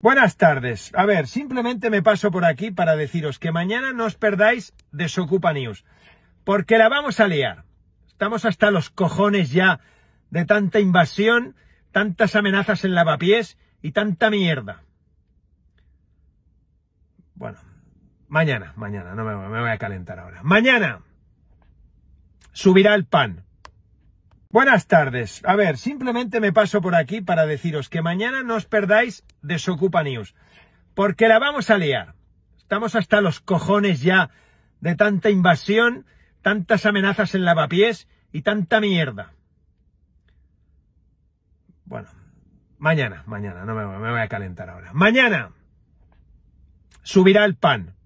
Buenas tardes. A ver, simplemente me paso por aquí para deciros que mañana no os perdáis Desocupa News, porque la vamos a liar. Estamos hasta los cojones ya de tanta invasión, tantas amenazas en lavapiés y tanta mierda. Bueno, mañana, mañana, no me voy a calentar ahora. Mañana subirá el pan. Buenas tardes. A ver, simplemente me paso por aquí para deciros que mañana no os perdáis Desocupa News, porque la vamos a liar. Estamos hasta los cojones ya de tanta invasión, tantas amenazas en lavapiés y tanta mierda. Bueno, mañana, mañana, no me voy a calentar ahora. Mañana subirá el pan.